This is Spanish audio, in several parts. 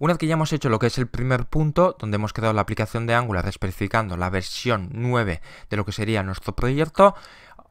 Una vez que ya hemos hecho lo que es el primer punto, donde hemos creado la aplicación de Angular especificando la versión 9 de lo que sería nuestro proyecto,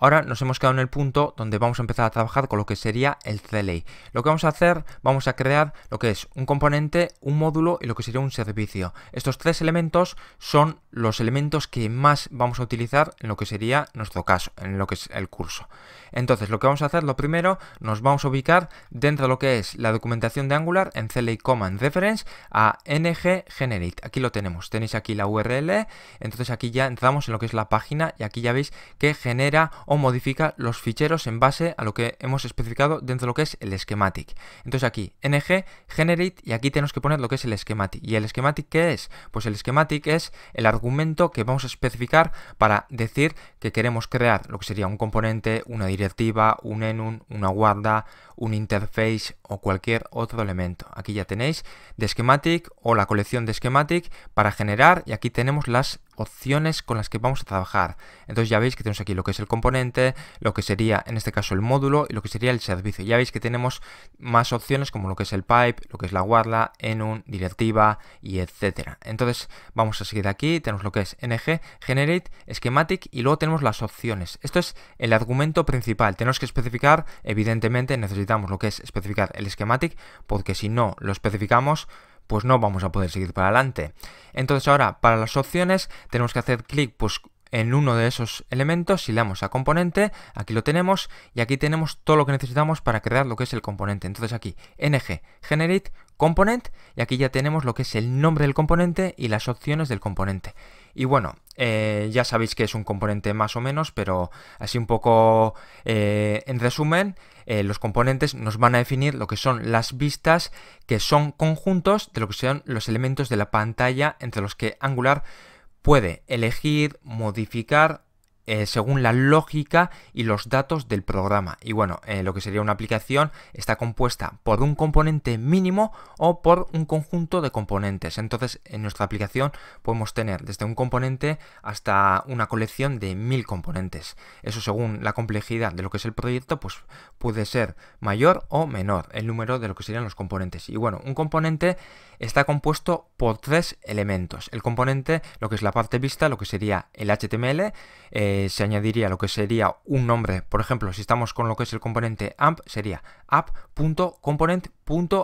Ahora nos hemos quedado en el punto donde vamos a empezar a trabajar con lo que sería el CLI. Lo que vamos a hacer, vamos a crear lo que es un componente, un módulo y lo que sería un servicio. Estos tres elementos son los elementos que más vamos a utilizar en lo que sería nuestro caso, en lo que es el curso. Entonces, lo que vamos a hacer, lo primero, nos vamos a ubicar dentro de lo que es la documentación de Angular en CLI Command Reference a ng generate. Aquí lo tenemos, tenéis aquí la URL, entonces aquí ya entramos en lo que es la página y aquí ya veis que genera o modifica los ficheros en base a lo que hemos especificado dentro de lo que es el schematic. Entonces aquí, ng, generate, y aquí tenemos que poner lo que es el schematic. ¿Y el schematic qué es? Pues el schematic es el argumento que vamos a especificar para decir que queremos crear lo que sería un componente, una directiva, un enum, una guarda, un interface o cualquier otro elemento. Aquí ya tenéis de schematic o la colección de schematic para generar y aquí tenemos las opciones con las que vamos a trabajar. Entonces ya veis que tenemos aquí lo que es el componente, lo que sería en este caso el módulo y lo que sería el servicio. Ya veis que tenemos más opciones como lo que es el pipe, lo que es la guarda, enum, directiva y etcétera. Entonces vamos a seguir aquí, tenemos lo que es ng, generate, schematic y luego tenemos las opciones. Esto es el argumento principal. Tenemos que especificar, evidentemente necesitamos lo que es especificar el schematic porque si no lo especificamos pues no vamos a poder seguir para adelante. Entonces ahora para las opciones tenemos que hacer clic pues en uno de esos elementos, si le damos a componente, aquí lo tenemos y aquí tenemos todo lo que necesitamos para crear lo que es el componente. Entonces aquí ng generate component y aquí ya tenemos lo que es el nombre del componente y las opciones del componente. Y bueno, eh, ya sabéis que es un componente más o menos, pero así un poco eh, en resumen, eh, los componentes nos van a definir lo que son las vistas que son conjuntos de lo que son los elementos de la pantalla entre los que Angular puede elegir, modificar eh, según la lógica y los datos del programa. Y bueno, eh, lo que sería una aplicación está compuesta por un componente mínimo o por un conjunto de componentes. Entonces, en nuestra aplicación podemos tener desde un componente hasta una colección de mil componentes. Eso según la complejidad de lo que es el proyecto, pues puede ser mayor o menor el número de lo que serían los componentes. Y bueno, un componente está compuesto por tres elementos. El componente, lo que es la parte vista, lo que sería el HTML, eh, se añadiría lo que sería un nombre. Por ejemplo, si estamos con lo que es el componente amp, sería app.component.html.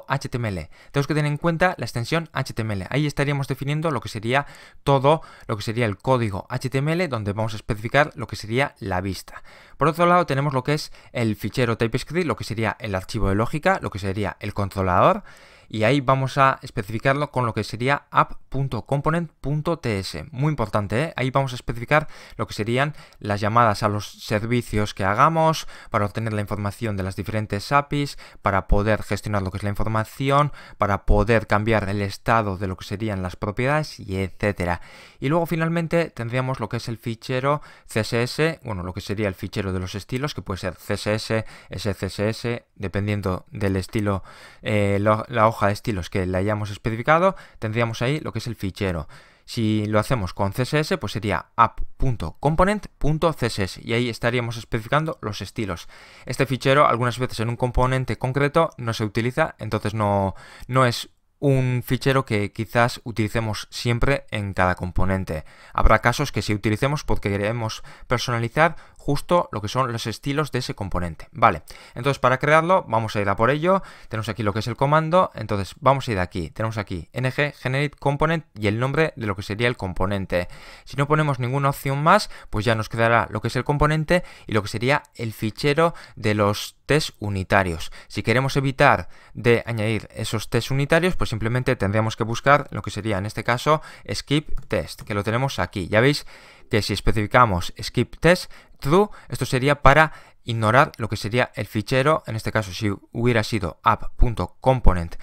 Tenemos que tener en cuenta la extensión HTML. Ahí estaríamos definiendo lo que sería todo, lo que sería el código HTML, donde vamos a especificar lo que sería la vista. Por otro lado, tenemos lo que es el fichero TypeScript, lo que sería el archivo de lógica, lo que sería el controlador, y ahí vamos a especificarlo con lo que sería app.component.ts. Muy importante, ¿eh? ahí vamos a especificar lo que serían las llamadas a los servicios que hagamos para obtener la información de las diferentes APIs, para poder gestionar lo que es la información, para poder cambiar el estado de lo que serían las propiedades y etcétera. Y luego finalmente tendríamos lo que es el fichero CSS, bueno, lo que sería el fichero de los estilos, que puede ser CSS, SCSS, dependiendo del estilo, eh, la hoja de estilos que le hayamos especificado, tendríamos ahí lo que es el fichero. Si lo hacemos con CSS, pues sería app.component.css y ahí estaríamos especificando los estilos. Este fichero algunas veces en un componente concreto no se utiliza, entonces no, no es un fichero que quizás utilicemos siempre en cada componente. Habrá casos que si utilicemos porque queremos personalizar justo lo que son los estilos de ese componente. Vale, entonces para crearlo vamos a ir a por ello, tenemos aquí lo que es el comando, entonces vamos a ir aquí, tenemos aquí ng generate component y el nombre de lo que sería el componente. Si no ponemos ninguna opción más, pues ya nos quedará lo que es el componente y lo que sería el fichero de los test unitarios. Si queremos evitar de añadir esos test unitarios, pues simplemente tendríamos que buscar lo que sería en este caso skip test, que lo tenemos aquí. Ya veis que si especificamos skip test true, esto sería para ignorar lo que sería el fichero, en este caso si hubiera sido app.component.ts,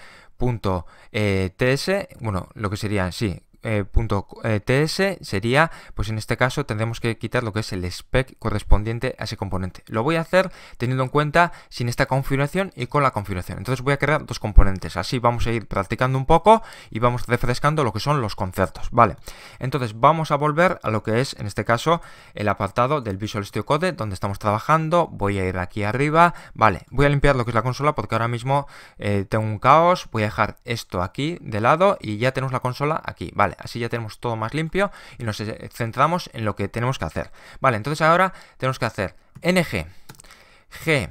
eh, bueno, lo que sería sí eh, punto, eh, ts sería, pues en este caso tendremos que quitar lo que es el spec correspondiente a ese componente. Lo voy a hacer teniendo en cuenta sin esta configuración y con la configuración. Entonces voy a crear dos componentes. Así vamos a ir practicando un poco y vamos refrescando lo que son los conceptos. Vale, entonces vamos a volver a lo que es en este caso el apartado del Visual Studio Code donde estamos trabajando. Voy a ir aquí arriba. Vale, voy a limpiar lo que es la consola porque ahora mismo eh, tengo un caos. Voy a dejar esto aquí de lado y ya tenemos la consola aquí. Vale así ya tenemos todo más limpio y nos eh, centramos en lo que tenemos que hacer. Vale, entonces ahora tenemos que hacer ng, g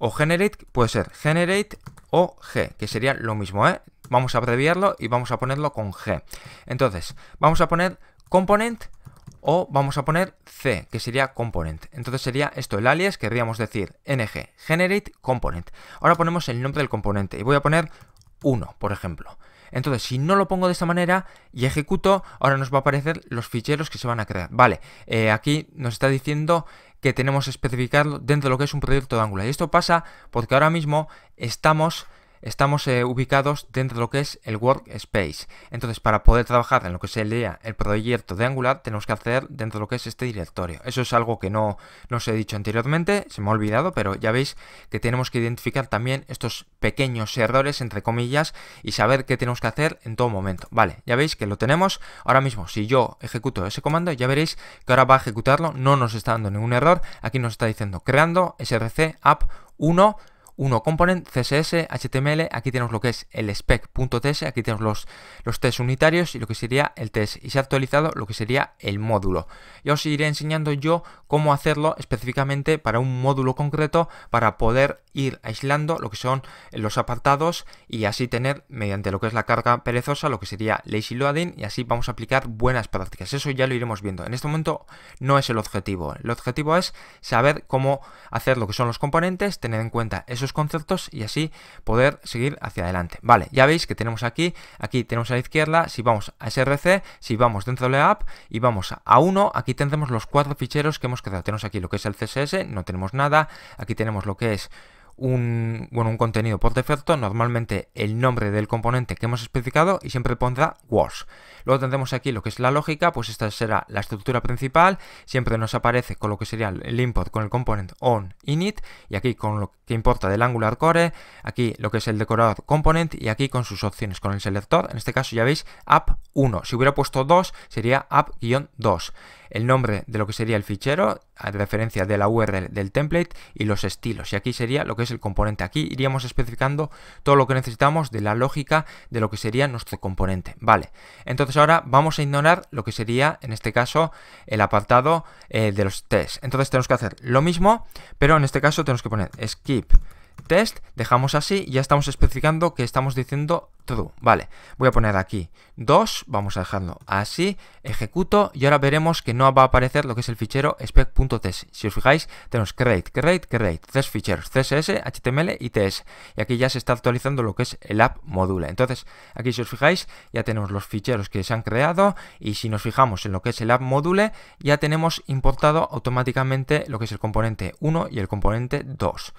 o generate, puede ser generate o g, que sería lo mismo, ¿eh? Vamos a abreviarlo y vamos a ponerlo con g. Entonces, vamos a poner component o vamos a poner C, que sería component. Entonces sería esto el alias, querríamos decir ng generate component. Ahora ponemos el nombre del componente y voy a poner 1, por ejemplo. Entonces, si no lo pongo de esta manera y ejecuto, ahora nos va a aparecer los ficheros que se van a crear. Vale, eh, aquí nos está diciendo que tenemos que especificarlo dentro de lo que es un proyecto de Angular. Y esto pasa porque ahora mismo estamos estamos eh, ubicados dentro de lo que es el workspace. Entonces, para poder trabajar en lo que sería el proyecto de Angular, tenemos que acceder dentro de lo que es este directorio. Eso es algo que no, no os he dicho anteriormente, se me ha olvidado, pero ya veis que tenemos que identificar también estos pequeños errores, entre comillas, y saber qué tenemos que hacer en todo momento. Vale, ya veis que lo tenemos. Ahora mismo, si yo ejecuto ese comando, ya veréis que ahora va a ejecutarlo, no nos está dando ningún error. Aquí nos está diciendo creando src app 1 uno componente CSS, HTML, aquí tenemos lo que es el spec.ts, aquí tenemos los, los test unitarios y lo que sería el test. Y se ha actualizado lo que sería el módulo. yo os iré enseñando yo cómo hacerlo específicamente para un módulo concreto para poder ir aislando lo que son los apartados y así tener mediante lo que es la carga perezosa lo que sería lazy loading y así vamos a aplicar buenas prácticas. Eso ya lo iremos viendo. En este momento no es el objetivo. El objetivo es saber cómo hacer lo que son los componentes, tener en cuenta esos conceptos y así poder seguir hacia adelante. Vale, ya veis que tenemos aquí, aquí tenemos a la izquierda, si vamos a src, si vamos dentro de la app y vamos a 1, aquí tendremos los cuatro ficheros que hemos creado. Tenemos aquí lo que es el CSS, no tenemos nada, aquí tenemos lo que es un, bueno, un contenido por defecto, normalmente el nombre del componente que hemos especificado y siempre pondrá wars. Luego tendremos aquí lo que es la lógica, pues esta será la estructura principal, siempre nos aparece con lo que sería el import con el component on init y aquí con lo que importa del angular core, aquí lo que es el decorador component y aquí con sus opciones con el selector, en este caso ya veis app 1, si hubiera puesto 2 sería app-2 el nombre de lo que sería el fichero, a referencia de la URL del template y los estilos. Y aquí sería lo que es el componente. Aquí iríamos especificando todo lo que necesitamos de la lógica de lo que sería nuestro componente. Vale, entonces ahora vamos a ignorar lo que sería, en este caso, el apartado eh, de los tests. Entonces tenemos que hacer lo mismo, pero en este caso tenemos que poner skip test, dejamos así, ya estamos especificando que estamos diciendo true. Vale, voy a poner aquí 2, vamos a dejarlo así, ejecuto y ahora veremos que no va a aparecer lo que es el fichero spec.test. Si os fijáis, tenemos create, create, create, tres ficheros, CSS, HTML y TS. Y aquí ya se está actualizando lo que es el app module, Entonces, aquí si os fijáis, ya tenemos los ficheros que se han creado y si nos fijamos en lo que es el app module, ya tenemos importado automáticamente lo que es el componente 1 y el componente 2.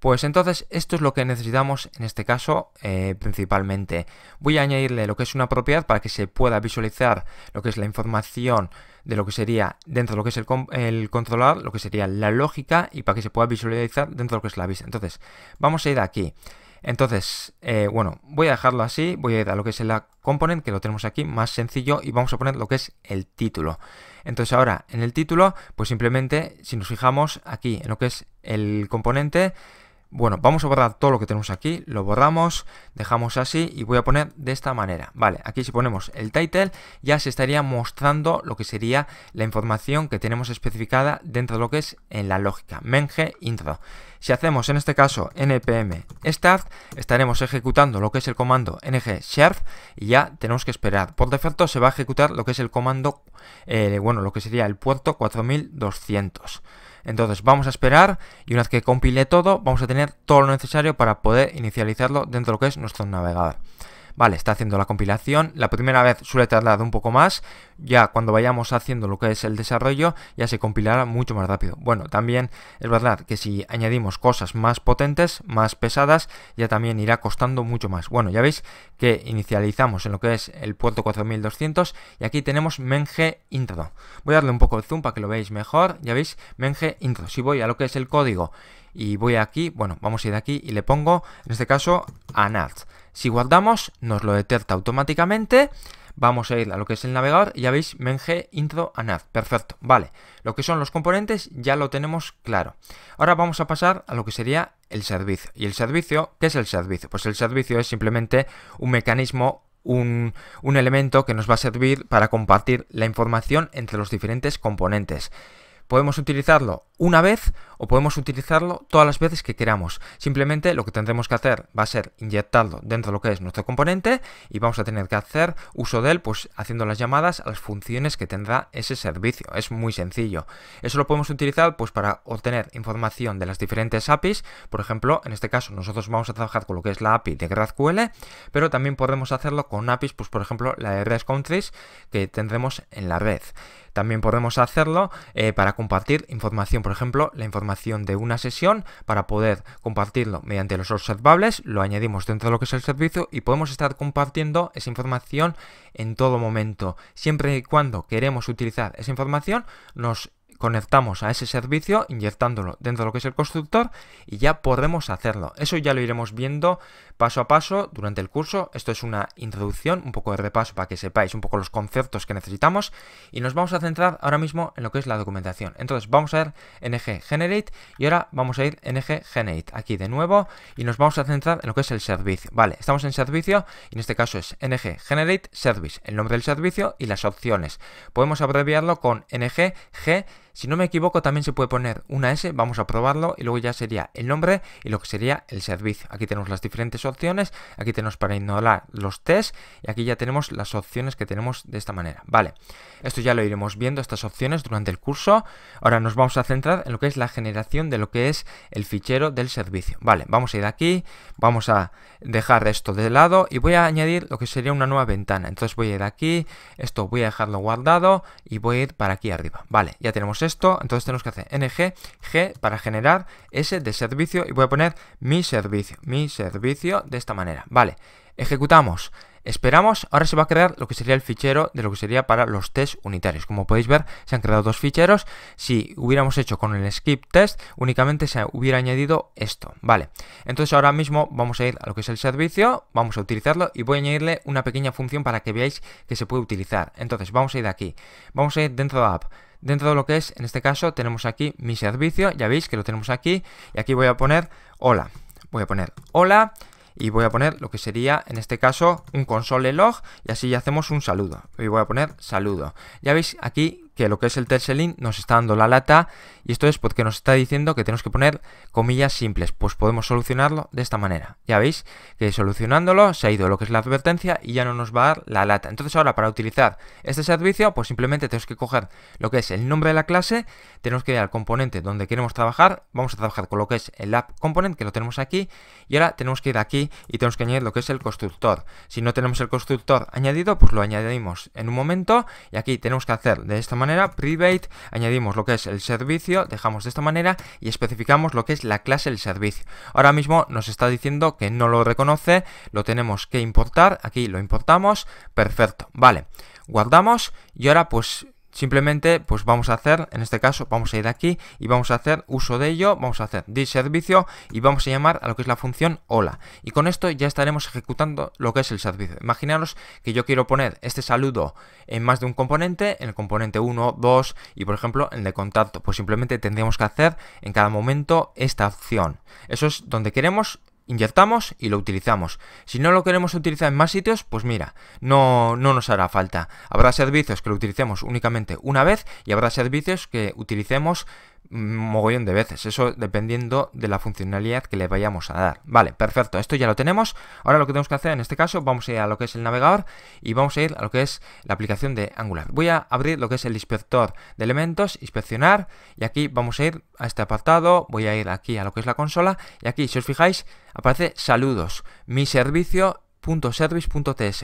Pues entonces esto es lo que necesitamos en este caso principalmente. Voy a añadirle lo que es una propiedad para que se pueda visualizar lo que es la información de lo que sería dentro de lo que es el, el controlador, lo que sería la lógica y para que se pueda visualizar dentro de lo que es la vista. Entonces vamos a ir aquí. Entonces, bueno, voy a dejarlo así, voy a ir a lo que es la component, que lo tenemos aquí, más sencillo, y vamos a poner lo que es el título. Entonces ahora, en el título, pues simplemente, si nos fijamos aquí en lo que es el componente, bueno, vamos a borrar todo lo que tenemos aquí, lo borramos, dejamos así y voy a poner de esta manera. Vale, aquí si ponemos el title ya se estaría mostrando lo que sería la información que tenemos especificada dentro de lo que es en la lógica, menge intro. Si hacemos en este caso npm start, estaremos ejecutando lo que es el comando ng share y ya tenemos que esperar. Por defecto se va a ejecutar lo que es el comando, eh, bueno, lo que sería el puerto 4200. Entonces vamos a esperar y una vez que compile todo, vamos a tener todo lo necesario para poder inicializarlo dentro de lo que es nuestro navegador. Vale, está haciendo la compilación. La primera vez suele tardar un poco más. Ya cuando vayamos haciendo lo que es el desarrollo, ya se compilará mucho más rápido. Bueno, también es verdad que si añadimos cosas más potentes, más pesadas, ya también irá costando mucho más. Bueno, ya veis que inicializamos en lo que es el puerto 4200 y aquí tenemos menge intro. Voy a darle un poco de zoom para que lo veáis mejor. Ya veis, menge intro. Si voy a lo que es el código y voy aquí, bueno, vamos a ir aquí y le pongo, en este caso, a NATS. Si guardamos, nos lo detecta automáticamente. Vamos a ir a lo que es el navegador, ya veis, menge intro anad, perfecto, vale. Lo que son los componentes ya lo tenemos claro. Ahora vamos a pasar a lo que sería el servicio. ¿Y el servicio? ¿Qué es el servicio? Pues el servicio es simplemente un mecanismo un, un, elemento que nos va a servir para compartir la información entre los diferentes componentes. Podemos utilizarlo una vez o podemos utilizarlo todas las veces que queramos. Simplemente lo que tendremos que hacer va a ser inyectarlo dentro de lo que es nuestro componente y vamos a tener que hacer uso de él pues haciendo las llamadas a las funciones que tendrá ese servicio. Es muy sencillo. Eso lo podemos utilizar pues para obtener información de las diferentes APIs. Por ejemplo, en este caso nosotros vamos a trabajar con lo que es la API de GraphQL, pero también podemos hacerlo con APIs, pues por ejemplo la de REST Countries que tendremos en la red. También podemos hacerlo eh, para compartir información, por ejemplo, la información de una sesión, para poder compartirlo mediante los observables, lo añadimos dentro de lo que es el servicio y podemos estar compartiendo esa información en todo momento. Siempre y cuando queremos utilizar esa información, nos conectamos a ese servicio inyectándolo dentro de lo que es el constructor y ya podemos hacerlo. Eso ya lo iremos viendo paso a paso durante el curso. Esto es una introducción, un poco de repaso para que sepáis un poco los conceptos que necesitamos y nos vamos a centrar ahora mismo en lo que es la documentación. Entonces vamos a ver ng generate y ahora vamos a ir ng generate aquí de nuevo y nos vamos a centrar en lo que es el servicio. Vale, estamos en servicio y en este caso es ng generate service, el nombre del servicio y las opciones. Podemos abreviarlo con ng g si no me equivoco, también se puede poner una S, vamos a probarlo, y luego ya sería el nombre y lo que sería el servicio. Aquí tenemos las diferentes opciones, aquí tenemos para ignorar los test, y aquí ya tenemos las opciones que tenemos de esta manera. Vale, esto ya lo iremos viendo, estas opciones, durante el curso. Ahora nos vamos a centrar en lo que es la generación de lo que es el fichero del servicio. Vale, vamos a ir aquí, vamos a dejar esto de lado y voy a añadir lo que sería una nueva ventana. Entonces voy a ir aquí, esto voy a dejarlo guardado y voy a ir para aquí arriba. Vale, ya tenemos esto esto, entonces tenemos que hacer ng g para generar ese de servicio y voy a poner mi servicio, mi servicio de esta manera. Vale, ejecutamos. Esperamos, ahora se va a crear lo que sería el fichero de lo que sería para los test unitarios. Como podéis ver, se han creado dos ficheros. Si hubiéramos hecho con el skip test, únicamente se hubiera añadido esto. Vale, entonces ahora mismo vamos a ir a lo que es el servicio, vamos a utilizarlo y voy a añadirle una pequeña función para que veáis que se puede utilizar. Entonces vamos a ir de aquí, vamos a ir dentro de la app. Dentro de lo que es, en este caso, tenemos aquí mi servicio, ya veis que lo tenemos aquí, y aquí voy a poner hola. Voy a poner hola, y voy a poner lo que sería en este caso un console log y así ya hacemos un saludo. Y voy a poner saludo. Ya veis aquí que lo que es el tercer nos está dando la lata y esto es porque nos está diciendo que tenemos que poner comillas simples. Pues podemos solucionarlo de esta manera. Ya veis que solucionándolo se ha ido lo que es la advertencia y ya no nos va a dar la lata. Entonces ahora para utilizar este servicio pues simplemente tenemos que coger lo que es el nombre de la clase, tenemos que ir al componente donde queremos trabajar, vamos a trabajar con lo que es el app component que lo tenemos aquí y ahora tenemos que ir aquí y tenemos que añadir lo que es el constructor. Si no tenemos el constructor añadido pues lo añadimos en un momento y aquí tenemos que hacer de esta manera private, añadimos lo que es el servicio, dejamos de esta manera y especificamos lo que es la clase del servicio. Ahora mismo nos está diciendo que no lo reconoce, lo tenemos que importar, aquí lo importamos, perfecto, vale. Guardamos y ahora pues Simplemente, pues vamos a hacer, en este caso, vamos a ir aquí y vamos a hacer uso de ello, vamos a hacer this servicio y vamos a llamar a lo que es la función hola. Y con esto ya estaremos ejecutando lo que es el servicio. Imaginaros que yo quiero poner este saludo en más de un componente, en el componente 1, 2 y por ejemplo en el de contacto. Pues simplemente tendríamos que hacer en cada momento esta opción. Eso es donde queremos inyectamos y lo utilizamos. Si no lo queremos utilizar en más sitios, pues mira, no, no nos hará falta. Habrá servicios que lo utilicemos únicamente una vez y habrá servicios que utilicemos mogollón de veces, eso dependiendo de la funcionalidad que le vayamos a dar. Vale, perfecto, esto ya lo tenemos. Ahora lo que tenemos que hacer en este caso, vamos a ir a lo que es el navegador y vamos a ir a lo que es la aplicación de Angular. Voy a abrir lo que es el inspector de elementos, inspeccionar, y aquí vamos a ir a este apartado, voy a ir aquí a lo que es la consola, y aquí, si os fijáis, aparece saludos, mi servicio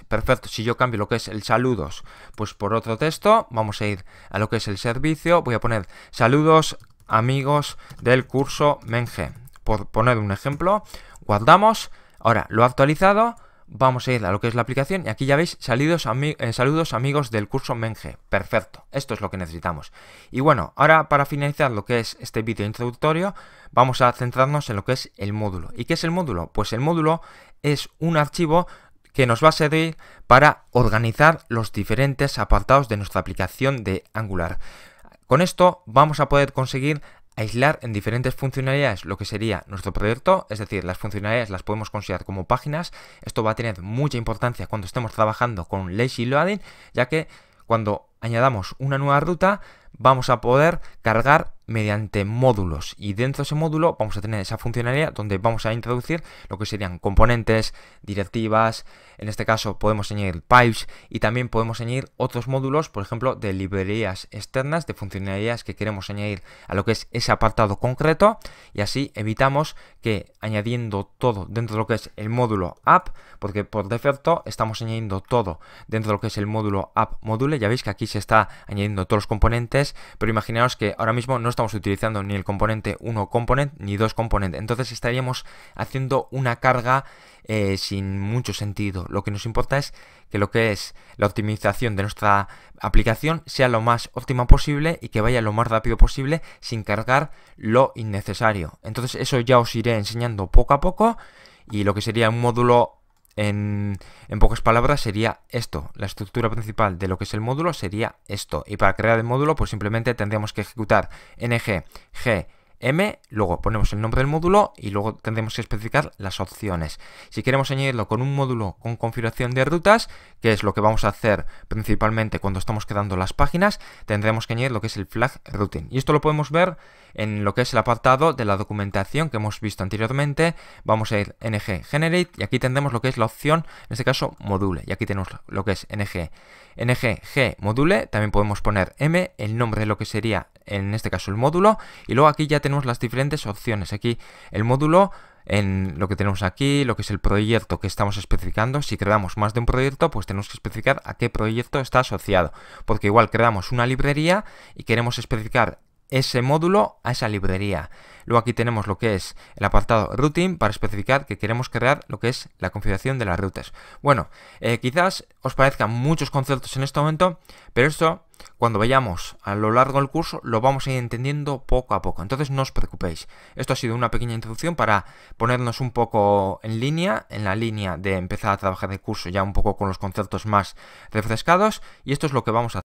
perfecto, si yo cambio lo que es el saludos, pues por otro texto, vamos a ir a lo que es el servicio, voy a poner saludos amigos del curso Menge. Por poner un ejemplo, guardamos, ahora lo actualizado, vamos a ir a lo que es la aplicación y aquí ya veis eh, saludos amigos del curso Menge. Perfecto, esto es lo que necesitamos. Y bueno, ahora para finalizar lo que es este vídeo introductorio, vamos a centrarnos en lo que es el módulo. ¿Y qué es el módulo? Pues el módulo es un archivo que nos va a servir para organizar los diferentes apartados de nuestra aplicación de Angular. Con esto vamos a poder conseguir aislar en diferentes funcionalidades lo que sería nuestro proyecto, es decir, las funcionalidades las podemos considerar como páginas. Esto va a tener mucha importancia cuando estemos trabajando con lazy loading, ya que cuando añadamos una nueva ruta vamos a poder cargar mediante módulos y dentro de ese módulo vamos a tener esa funcionalidad donde vamos a introducir lo que serían componentes, directivas, en este caso podemos añadir pipes y también podemos añadir otros módulos, por ejemplo, de librerías externas, de funcionalidades que queremos añadir a lo que es ese apartado concreto y así evitamos que añadiendo todo dentro de lo que es el módulo app, porque por defecto estamos añadiendo todo dentro de lo que es el módulo app module, ya veis que aquí se está añadiendo todos los componentes, pero imaginaos que ahora mismo no estamos utilizando ni el componente 1 component ni 2 component. Entonces estaríamos haciendo una carga eh, sin mucho sentido. Lo que nos importa es que lo que es la optimización de nuestra aplicación sea lo más óptima posible y que vaya lo más rápido posible sin cargar lo innecesario. Entonces eso ya os iré enseñando poco a poco y lo que sería un módulo en, pocas palabras sería esto, la estructura principal de lo que es el módulo sería esto, y para crear el módulo pues simplemente tendríamos que ejecutar ng g M, luego ponemos el nombre del módulo y luego tendremos que especificar las opciones. Si queremos añadirlo con un módulo con configuración de rutas, que es lo que vamos a hacer principalmente cuando estamos creando las páginas, tendremos que añadir lo que es el flag routing. Y esto lo podemos ver en lo que es el apartado de la documentación que hemos visto anteriormente. Vamos a ir ng generate y aquí tendremos lo que es la opción, en este caso module. Y aquí tenemos lo que es ng, ng g module. También podemos poner m, el nombre de lo que sería en este caso el módulo, y luego aquí ya tenemos las diferentes opciones. Aquí el módulo en lo que tenemos aquí, lo que es el proyecto que estamos especificando. Si creamos más de un proyecto, pues tenemos que especificar a qué proyecto está asociado. Porque igual creamos una librería y queremos especificar ese módulo a esa librería. Luego aquí tenemos lo que es el apartado routing para especificar que queremos crear lo que es la configuración de las routers. Bueno, eh, quizás os parezcan muchos conceptos en este momento, pero esto cuando vayamos a lo largo del curso lo vamos a ir entendiendo poco a poco. Entonces no os preocupéis. Esto ha sido una pequeña introducción para ponernos un poco en línea, en la línea de empezar a trabajar el curso ya un poco con los conceptos más refrescados y esto es lo que vamos a